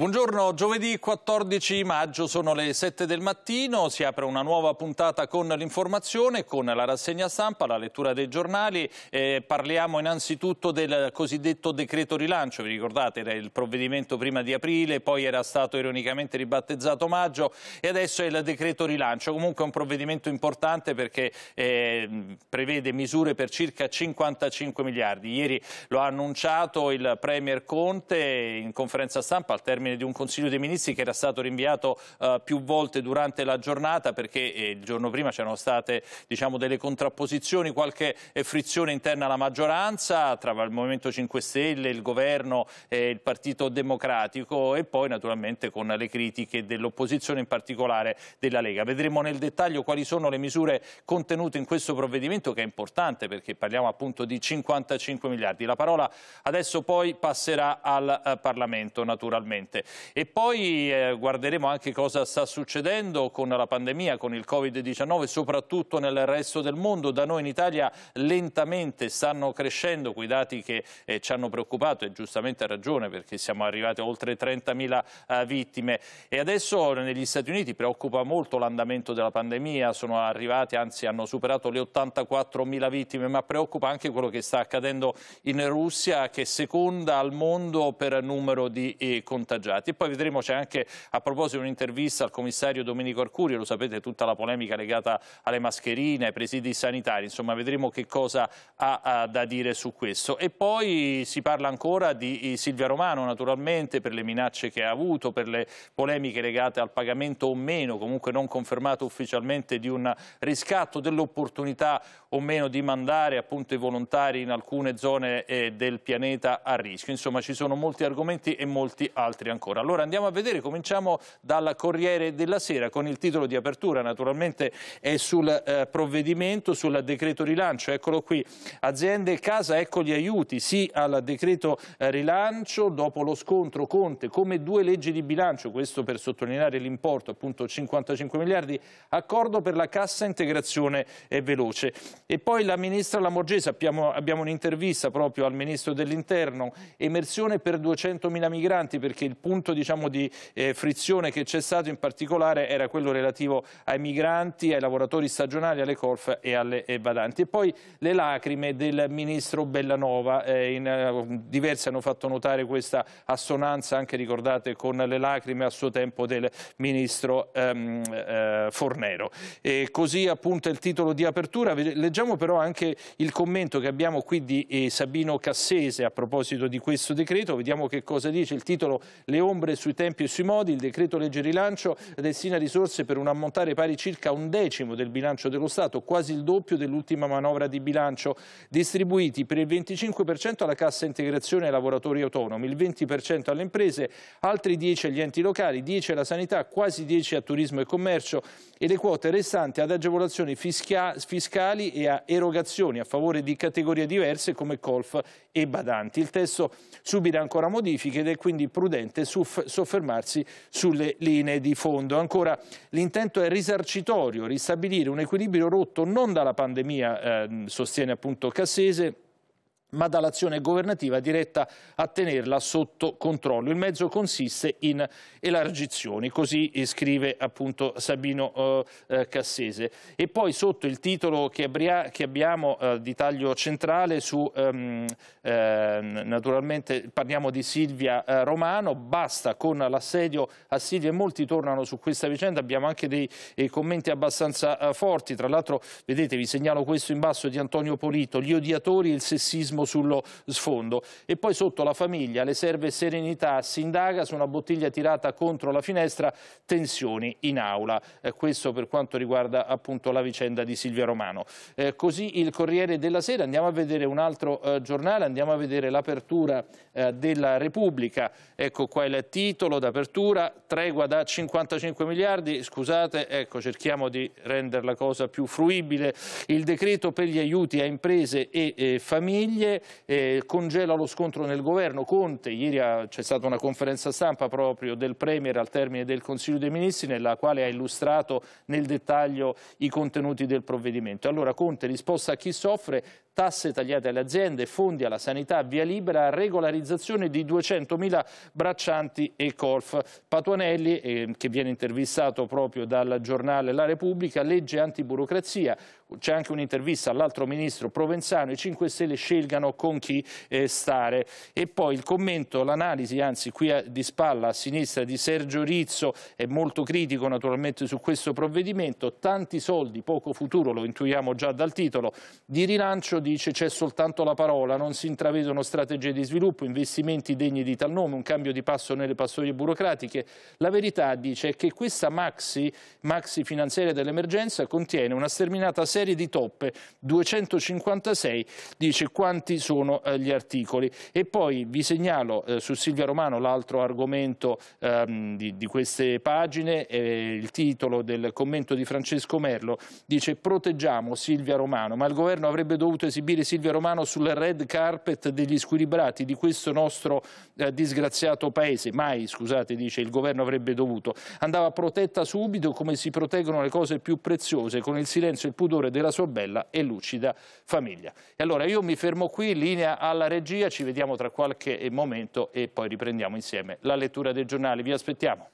Buongiorno, giovedì 14 maggio sono le 7 del mattino, si apre una nuova puntata con l'informazione, con la rassegna stampa, la lettura dei giornali, eh, parliamo innanzitutto del cosiddetto decreto rilancio, vi ricordate era il provvedimento prima di aprile, poi era stato ironicamente ribattezzato maggio e adesso è il decreto rilancio, comunque è un provvedimento importante perché eh, prevede misure per circa 55 miliardi, ieri lo ha annunciato il Premier Conte in conferenza stampa al termine termine di un Consiglio dei Ministri che era stato rinviato eh, più volte durante la giornata perché eh, il giorno prima c'erano state diciamo, delle contrapposizioni, qualche eh, frizione interna alla maggioranza tra il Movimento 5 Stelle, il Governo e il Partito Democratico e poi naturalmente con le critiche dell'opposizione, in particolare della Lega. Vedremo nel dettaglio quali sono le misure contenute in questo provvedimento che è importante perché parliamo appunto di 55 miliardi. La parola adesso poi passerà al eh, Parlamento naturalmente importante. E poi eh, guarderemo anche cosa sta succedendo con la pandemia, con il Covid-19, soprattutto nel resto del mondo. Da noi in Italia lentamente stanno crescendo quei dati che eh, ci hanno preoccupato e giustamente ha ragione perché siamo arrivati a oltre 30.000 eh, vittime. E adesso negli Stati Uniti preoccupa molto l'andamento della pandemia, sono arrivati, anzi hanno superato le 84.000 vittime, ma preoccupa anche quello che sta accadendo in Russia che è seconda al mondo per numero di eh, contagiati ingaggiati. E poi vedremo, c'è anche a proposito di un'intervista al commissario Domenico Arcurio, lo sapete, tutta la polemica legata alle mascherine, ai presidi sanitari, insomma vedremo che cosa ha, ha da dire su questo. E poi si parla ancora di eh, Silvia Romano, naturalmente, per le minacce che ha avuto, per le polemiche legate al pagamento o meno, comunque non confermato ufficialmente, di un riscatto dell'opportunità o meno di mandare appunto, i volontari in alcune zone eh, del pianeta a rischio. Insomma ci sono molti argomenti e molti altri ancora. Allora andiamo a vedere, cominciamo dal Corriere della Sera con il titolo di apertura naturalmente è sul eh, provvedimento, sul decreto rilancio, eccolo qui, aziende e casa, ecco gli aiuti, sì al decreto eh, rilancio dopo lo scontro Conte come due leggi di bilancio, questo per sottolineare l'importo appunto 55 miliardi, accordo per la cassa integrazione eh, veloce. E poi la ministra Lamorgese, abbiamo, abbiamo un'intervista proprio al ministro dell'interno, emersione per 200.000 migranti perché il punto diciamo, di eh, frizione che c'è stato in particolare era quello relativo ai migranti, ai lavoratori stagionali, alle colf e alle e badanti. E poi le lacrime del ministro Bellanova, eh, in, eh, diversi hanno fatto notare questa assonanza anche ricordate con le lacrime a suo tempo del ministro ehm, eh, Fornero. E così appunto il titolo di apertura, leggiamo Leggiamo però anche il commento che abbiamo qui di eh, Sabino Cassese a proposito di questo decreto, vediamo che cosa dice il titolo Le ombre sui tempi e sui modi, il decreto legge rilancio destina risorse per un ammontare pari circa un decimo del bilancio dello Stato, quasi il doppio dell'ultima manovra di bilancio, distribuiti per il 25% alla cassa integrazione ai lavoratori autonomi, il 20% alle imprese, altri 10 agli enti locali, 10 alla sanità, quasi 10 a turismo e commercio e le quote restanti ad agevolazioni fiscali e crea erogazioni a favore di categorie diverse come colf e badanti. Il testo subirà ancora modifiche ed è quindi prudente soffermarsi sulle linee di fondo. Ancora, l'intento è risarcitorio, ristabilire un equilibrio rotto non dalla pandemia, eh, sostiene appunto Cassese, ma dall'azione governativa diretta a tenerla sotto controllo. Il mezzo consiste in elargizioni, così scrive appunto Sabino eh, eh, Cassese. E poi sotto il titolo che, abbiamo eh, di taglio centrale su, ehm, ehm, naturalmente parliamo di Silvia Romano, basta con l'assedio a Silvia e molti tornano su questa vicenda, abbiamo anche dei, dei commenti abbastanza forti, tra l'altro vedete vi segnalo questo in basso di Antonio Polito, gli odiatori e il sessismo razzismo sullo sfondo. E poi sotto la famiglia, le serve serenità, si indaga su una bottiglia tirata contro la finestra, tensioni in aula. Eh, questo per quanto riguarda appunto la vicenda di Silvia Romano. Eh, così il Corriere della Sera, andiamo a vedere un altro eh, giornale, andiamo a vedere l'apertura eh, della Repubblica. Ecco qua il titolo d'apertura, tregua da 55 miliardi, scusate, ecco cerchiamo di rendere la cosa più fruibile. Il decreto per gli aiuti a imprese e eh, famiglie Conte, eh, congela lo scontro nel governo. Conte, ieri c'è stata una conferenza stampa proprio del Premier al termine del Consiglio dei Ministri nella quale ha illustrato nel dettaglio i contenuti del provvedimento. Allora Conte risposta a chi soffre, tasse tagliate alle aziende, fondi alla sanità, via libera, regolarizzazione di 200.000 braccianti e colf. Patuanelli, eh, che viene intervistato proprio dal giornale La Repubblica, legge antiburocrazia. C'è anche un'intervista all'altro ministro Provenzano, i 5 Stelle scelgano con chi eh, stare. E poi il commento, l'analisi, anzi qui a, di spalla a sinistra di Sergio Rizzo, è molto critico naturalmente su questo provvedimento, tanti soldi, poco futuro, lo intuiamo già dal titolo, di rilancio dice c'è soltanto la parola, non si intravedono strategie di sviluppo, investimenti degni di tal nome, un cambio di passo nelle pastoie burocratiche. La verità dice che questa maxi, maxi finanziaria dell'emergenza contiene una sterminata serie di toppe, 256 dice quanti sono eh, gli articoli. E poi vi segnalo eh, su Silvia Romano l'altro argomento ehm, di, di, queste pagine, eh, il titolo del commento di Francesco Merlo dice proteggiamo Silvia Romano, ma il governo avrebbe dovuto esibire Silvia Romano sul red carpet degli squilibrati di questo nostro eh, disgraziato paese. Mai, scusate, dice, il governo avrebbe dovuto. Andava protetta subito come si proteggono le cose più preziose con il silenzio e il pudore della sua bella e lucida famiglia. E allora io mi fermo qui, linea alla regia, ci vediamo tra qualche eh, momento e poi riprendiamo insieme la lettura dei giornali. Vi aspettiamo.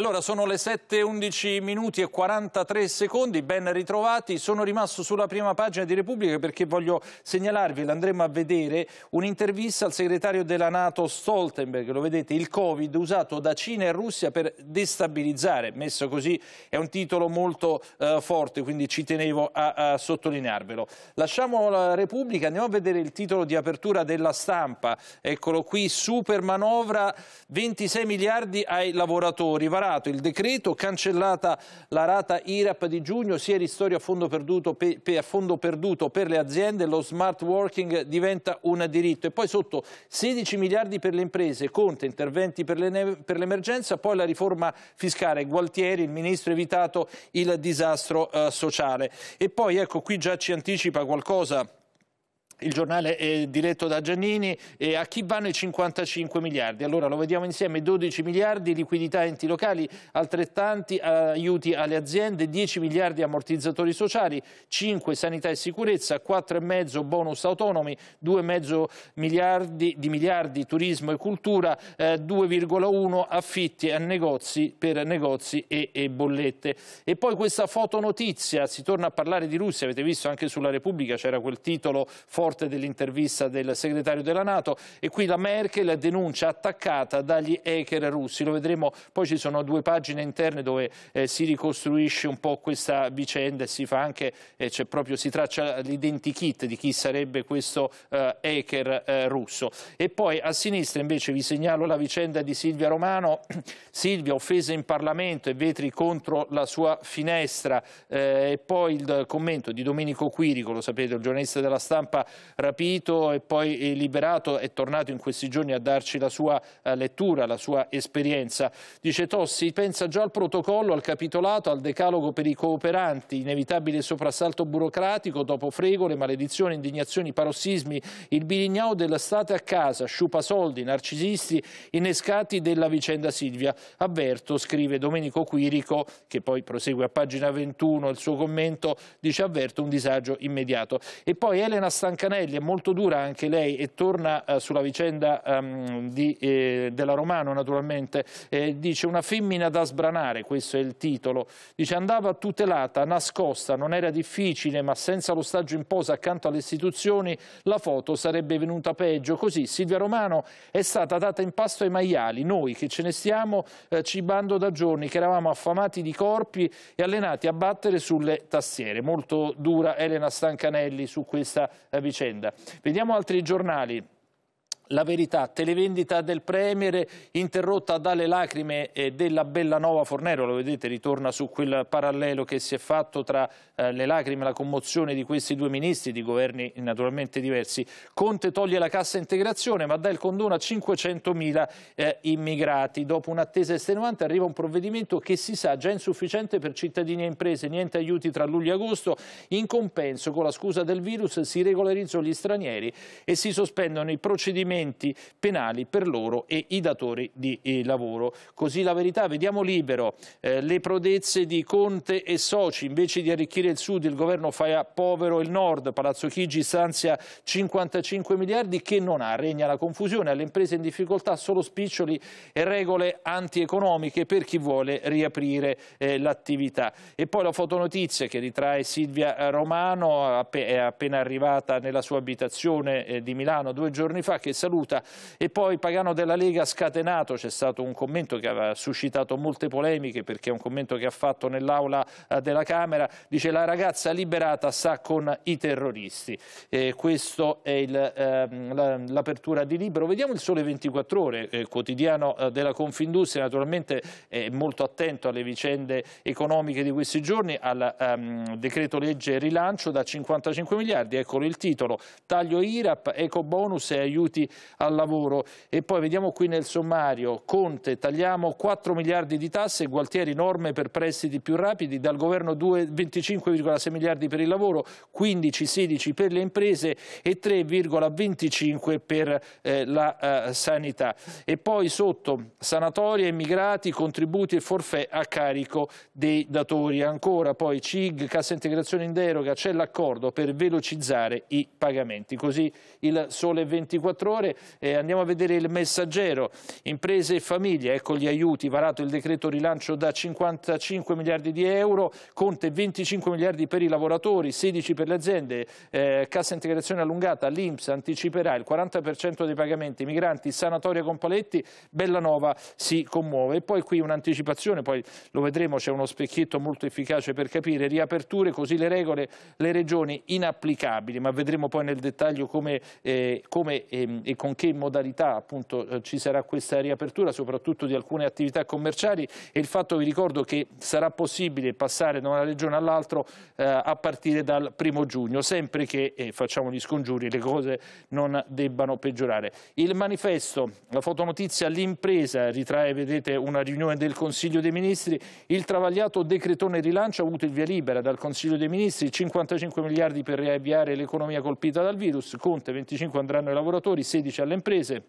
allora sono le 7:11 minuti e 43 secondi, ben ritrovati. Sono rimasto sulla prima pagina di Repubblica perché voglio segnalarvi, l'andremo a vedere, un'intervista al segretario della Nato Stoltenberg. Lo vedete, il Covid usato da Cina e Russia per destabilizzare. Messo così è un titolo molto eh, forte, quindi ci tenevo a, a sottolinearvelo. Lasciamo la Repubblica, andiamo a vedere il titolo di apertura della stampa. Eccolo qui, super manovra, 26 miliardi ai lavoratori. Varà passato il decreto, cancellata la rata IRAP di giugno, sia il ristori a fondo perduto, pe, pe, a fondo perduto per le aziende, lo smart working diventa un diritto. E poi sotto 16 miliardi per le imprese, Conte, interventi per l'emergenza, poi la riforma fiscale, Gualtieri, il ministro ha evitato il disastro eh, sociale. E poi ecco qui già ci anticipa qualcosa il giornale è diretto da Giannini, e a chi vanno i 55 miliardi? Allora lo vediamo insieme, 12 miliardi liquidità enti locali, altrettanti aiuti alle aziende, 10 miliardi ammortizzatori sociali, 5 sanità e sicurezza, 4,5 bonus autonomi, 2,5 miliardi di miliardi turismo e cultura, 2,1 eh, affitti a negozi per negozi e, e bollette. E poi questa fotonotizia, si torna a parlare di Russia, avete visto anche sulla Repubblica c'era quel titolo forte forte dell'intervista del segretario della Nato e qui la Merkel denuncia attaccata dagli hacker russi. Lo vedremo, poi ci sono due pagine interne dove eh, si ricostruisce un po' questa vicenda e si fa anche, eh, proprio, si traccia l'identikit di chi sarebbe questo eh, hacker eh, russo. E poi a sinistra invece vi segnalo la vicenda di Silvia Romano, Silvia offesa in Parlamento e vetri contro la sua finestra eh, e poi il commento di Domenico Quirico, lo sapete, il giornalista della stampa rapito e poi eh, liberato, è tornato in questi giorni a darci la sua eh, lettura, la sua esperienza. Dice Tossi, pensa già al protocollo, al capitolato, al decalogo per i cooperanti, inevitabile soprassalto burocratico dopo fregole, maledizioni, indignazioni, parossismi, il bilignao dell'estate a casa, sciupa soldi, narcisisti, innescati della vicenda Silvia. Avverto, scrive Domenico Quirico, che poi prosegue a pagina 21 il suo commento, dice avverto un disagio immediato. E poi Elena Stancani Stancanelli, è molto dura anche lei e torna eh, sulla vicenda um, di, eh, della Romano naturalmente, eh, dice una femmina da sbranare, questo è il titolo, dice andava tutelata, nascosta, non era difficile ma senza lo stagio in posa accanto alle istituzioni la foto sarebbe venuta peggio, così Silvia Romano è stata data in pasto ai maiali, noi che ce ne stiamo eh, cibando da giorni, che eravamo affamati di corpi e allenati a battere sulle tastiere, molto dura Elena Stancanelli su questa eh, vicenda vicenda. Vediamo altri giornali. La verità, televendita del Premier interrotta dalle lacrime eh, della Bellanova Fornero, lo vedete, ritorna su quel parallelo che si è fatto tra eh, le lacrime e la commozione di questi due ministri, di governi naturalmente diversi. Conte toglie la cassa integrazione ma dà il condono a 500.000 eh, immigrati. Dopo un'attesa estenuante arriva un provvedimento che si sa già insufficiente per cittadini e imprese, niente aiuti tra luglio e agosto. In compenso, con la scusa del virus, si regolarizzano gli stranieri e si sospendono i procedimenti provvedimenti penali per loro e i datori di eh, lavoro. Così la verità, vediamo libero, eh, le prodezze di Conte e soci, invece di arricchire il Sud il governo fa povero il Nord, Palazzo Chigi stanzia 55 miliardi che non ha, regna la confusione, alle imprese in difficoltà solo spiccioli e regole antieconomiche per chi vuole riaprire eh, l'attività. E poi la fotonotizia che ritrae Silvia Romano, è appena arrivata nella sua abitazione eh, di Milano due giorni fa, che saluta saluta. E poi Pagano della Lega scatenato, c'è stato un commento che aveva suscitato molte polemiche perché è un commento che ha fatto nell'aula eh, della Camera, dice la ragazza liberata sta con i terroristi. E questo è ehm, l'apertura di Libero. Vediamo il Sole 24 Ore, eh, quotidiano eh, della Confindustria, naturalmente è molto attento alle vicende economiche di questi giorni, al um, decreto legge rilancio da 55 miliardi, eccolo il titolo, taglio IRAP, eco bonus e aiuti al lavoro. E poi vediamo qui nel sommario, Conte, tagliamo 4 miliardi di tasse, Gualtieri norme per prestiti più rapidi, dal governo 25,6 miliardi per il lavoro, 15,16 per le imprese e 3,25 per eh, la eh, sanità. E poi sotto sanatorie, immigrati, contributi e forfè a carico dei datori. Ancora poi CIG, Cassa Integrazione in Deroga, c'è l'accordo per velocizzare i pagamenti. Così il sole 24 ore Maggiore, eh, andiamo a vedere il messaggero, imprese e famiglie, ecco gli aiuti, varato il decreto rilancio da 55 miliardi di euro, Conte 25 miliardi per i lavoratori, 16 per le aziende, eh, cassa integrazione allungata, l'Inps anticiperà il 40% dei pagamenti, migranti, sanatoria con paletti, Bellanova si commuove. E poi qui un'anticipazione, poi lo vedremo, c'è uno specchietto molto efficace per capire, riaperture, così le regole, le regioni inapplicabili, ma vedremo poi nel dettaglio come, eh, come ehm, e con che modalità appunto, eh, ci sarà questa riapertura, soprattutto di alcune attività commerciali e il fatto, vi ricordo, che sarà possibile passare da una regione all'altra eh, a partire dal primo giugno, sempre che, eh, facciamo gli scongiuri, le cose non debbano peggiorare. Il manifesto, la fotonotizia, l'impresa, ritrae, vedete, una riunione del Consiglio dei Ministri, il travagliato decretone rilancio ha avuto il via libera dal Consiglio dei Ministri, 55 miliardi per riavviare l'economia colpita dal virus, Conte 25 andranno ai lavoratori, 16 2016 alle imprese.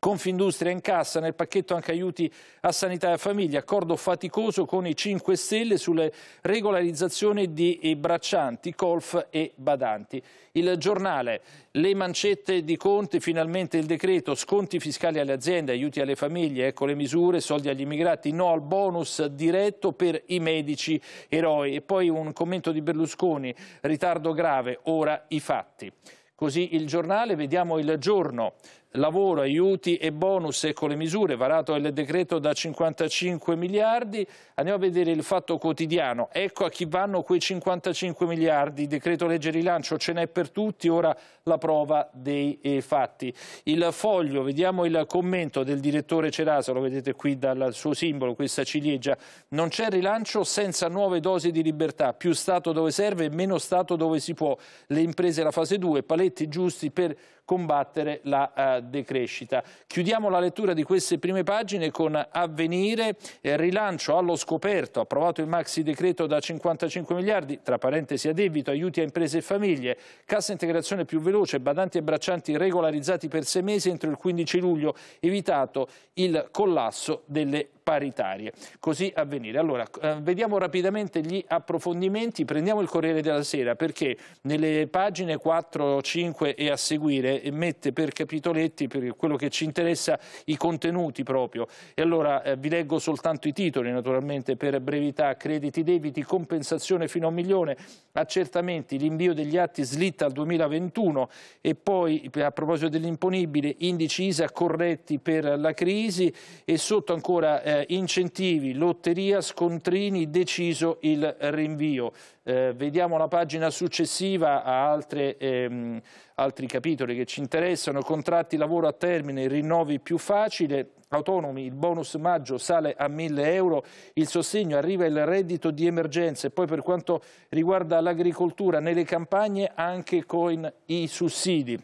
Confindustria incassa nel pacchetto anche aiuti a sanità e a famiglia, accordo faticoso con i 5 Stelle sulle regolarizzazioni di braccianti, colf e badanti. Il giornale, le mancette di Conte, finalmente il decreto, sconti fiscali alle aziende, aiuti alle famiglie, ecco le misure, soldi agli immigrati, no al bonus diretto per i medici eroi. E poi un commento di Berlusconi, ritardo grave, ora i fatti. Così il giornale, vediamo il giorno lavoro, aiuti e bonus e con le misure, varato il decreto da 55 miliardi, andiamo a vedere il fatto quotidiano, ecco a chi vanno quei 55 miliardi, decreto legge rilancio ce n'è per tutti, ora la prova dei eh, fatti. Il foglio, vediamo il commento del direttore Cerasa, lo vedete qui dal suo simbolo, questa ciliegia, non c'è rilancio senza nuove dosi di libertà, più Stato dove serve e meno Stato dove si può, le imprese la fase 2, paletti giusti per combattere la uh, decrescita. Chiudiamo la lettura di queste prime pagine con avvenire, eh, rilancio allo scoperto, approvato il maxi decreto da 55 miliardi, tra parentesi a debito, aiuti a imprese e famiglie, cassa integrazione più veloce, badanti e braccianti regolarizzati per sei mesi entro il 15 luglio, evitato il collasso delle paritarie. Così avvenire. Allora, eh, vediamo rapidamente gli approfondimenti, prendiamo il Corriere della Sera perché nelle pagine 4, 5 e a seguire eh, mette per capitoletti, per quello che ci interessa, i contenuti proprio. E allora eh, vi leggo soltanto i titoli, naturalmente, per brevità, crediti, debiti, compensazione fino a un milione, accertamenti, l'invio degli atti slitta al 2021 e poi a proposito dell'imponibile, indici ISA corretti per la crisi e sotto ancora eh, incentivi, lotteria, scontrini, deciso il rinvio. Eh, vediamo la pagina successiva a altre, ehm, altri capitoli che ci interessano, contratti lavoro a termine, rinnovi più facile, autonomi, il bonus maggio sale a 1000 euro, il sostegno arriva il reddito di emergenza e poi per quanto riguarda l'agricoltura nelle campagne anche con i sussidi.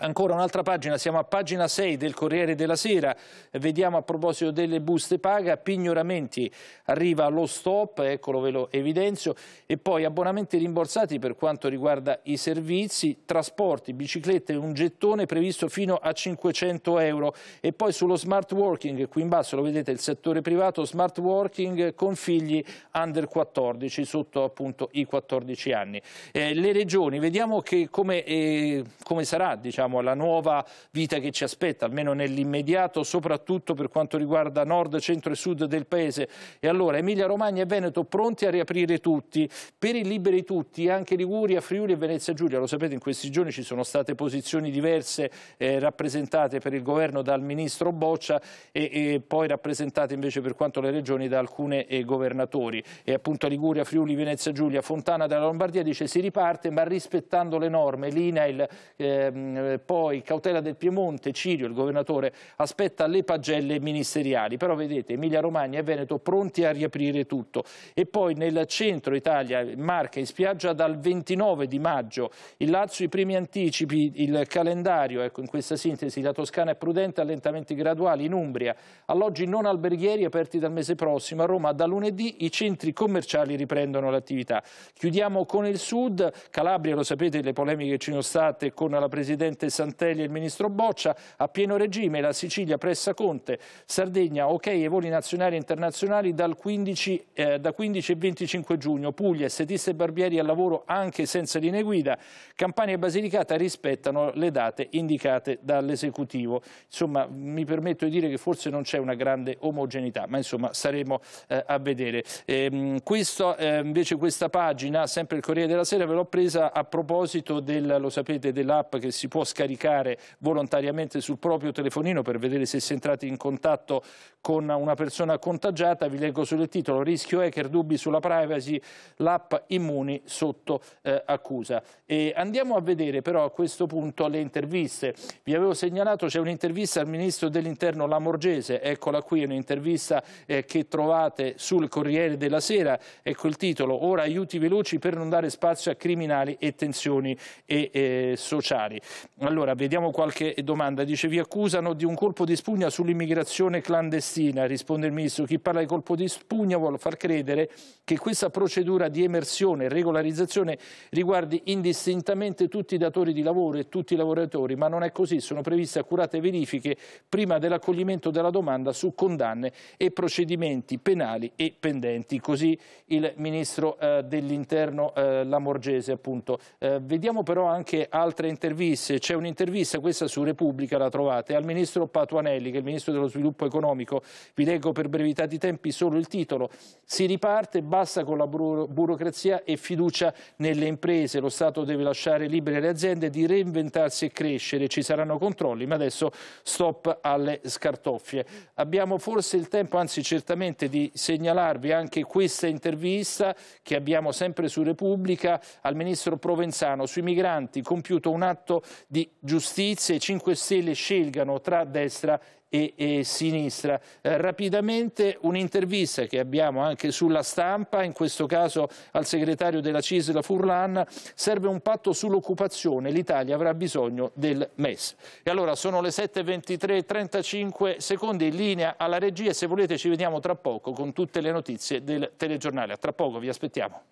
Ancora un'altra pagina, siamo a pagina 6 del Corriere della Sera, vediamo a proposito delle buste paga, pignoramenti arriva lo stop, eccolo ve lo evidenzio, e poi abbonamenti rimborsati per quanto riguarda i servizi, trasporti, biciclette, un gettone previsto fino a 500 euro e poi sullo smart working, qui in basso lo vedete il settore privato, smart working con figli under 14, sotto appunto i 14 anni. Eh, le regioni, vediamo che come, eh, come sarà diciamo, diciamo, la nuova vita che ci aspetta, almeno nell'immediato, soprattutto per quanto riguarda nord, centro e sud del paese. E allora Emilia Romagna e Veneto pronti a riaprire tutti, per i liberi tutti, anche Liguria, Friuli e Venezia Giulia. Lo sapete, in questi giorni ci sono state posizioni diverse eh, rappresentate per il governo dal ministro Boccia e, e, poi rappresentate invece per quanto le regioni da alcuni eh, governatori. E appunto Liguria, Friuli, Venezia Giulia, Fontana della Lombardia dice si riparte ma rispettando le norme, l'INAIL, ehm, poi cautela del Piemonte, Cirio, il governatore, aspetta le pagelle ministeriali. Però vedete Emilia Romagna e Veneto pronti a riaprire tutto. E poi nel centro Italia, Marca in spiaggia dal 29 di maggio, il Lazio i primi anticipi, il calendario, ecco in questa sintesi, la Toscana è prudente, allentamenti graduali in Umbria, alloggi non alberghieri aperti dal mese prossimo, a Roma da lunedì i centri commerciali riprendono l'attività. Chiudiamo con il sud, Calabria lo sapete le polemiche ci sono state con la Presidente Santelli e il ministro Boccia, a pieno regime la Sicilia pressa Conte, Sardegna ok e voli nazionali e internazionali 15, eh, da 15 e 25 giugno, Puglia, estetista e barbieri al lavoro anche senza linee guida, Campania e Basilicata rispettano le date indicate dall'esecutivo. Insomma mi permetto di dire che forse non c'è una grande omogeneità, ma insomma saremo eh, a vedere. Ehm, questo, eh, invece questa pagina, sempre il Corriere della Sera, ve l'ho presa a proposito del, lo sapete, dell'app che si può scaricare scaricare volontariamente sul proprio telefonino per vedere se si è entrati in contatto con una persona contagiata. Vi leggo sul titolo, rischio hacker, dubbi sulla privacy, l'app Immuni sotto eh, accusa. E andiamo a vedere però a questo punto le interviste. Vi avevo segnalato c'è un'intervista al ministro dell'interno Lamorgese, eccola qui, è un'intervista eh, che trovate sul Corriere della Sera, ecco il titolo, ora aiuti veloci per non dare spazio a criminali e tensioni e, eh, sociali. Allora, vediamo qualche domanda. Dice, vi accusano di un colpo di spugna sull'immigrazione clandestina. Risponde il Ministro, chi parla di colpo di spugna vuole far credere che questa procedura di emersione e regolarizzazione riguardi indistintamente tutti i datori di lavoro e tutti i lavoratori, ma non è così. Sono previste accurate verifiche prima dell'accoglimento della domanda su condanne e procedimenti penali e pendenti. Così il Ministro eh, dell'Interno eh, Lamorgese, appunto. Eh, vediamo però anche altre interviste c'è un'intervista, questa su Repubblica la trovate, al ministro Patuanelli, che è il ministro dello sviluppo economico, vi leggo per brevità di tempi solo il titolo, si riparte, basta con la burocrazia e fiducia nelle imprese, lo Stato deve lasciare libere le aziende di reinventarsi e crescere, ci saranno controlli, ma adesso stop alle scartoffie. Abbiamo forse il tempo, anzi certamente, di segnalarvi anche questa intervista che abbiamo sempre su Repubblica al ministro Provenzano sui migranti, compiuto un atto di di giustizia i 5 Stelle scelgano tra destra e, e sinistra. Eh, rapidamente un'intervista che abbiamo anche sulla stampa, in questo caso al segretario della Cisla Furlan, serve un patto sull'occupazione, l'Italia avrà bisogno del MES. E allora sono le 7.23, 35 secondi in linea alla regia se volete ci vediamo tra poco con tutte le notizie del telegiornale. A tra poco, vi aspettiamo.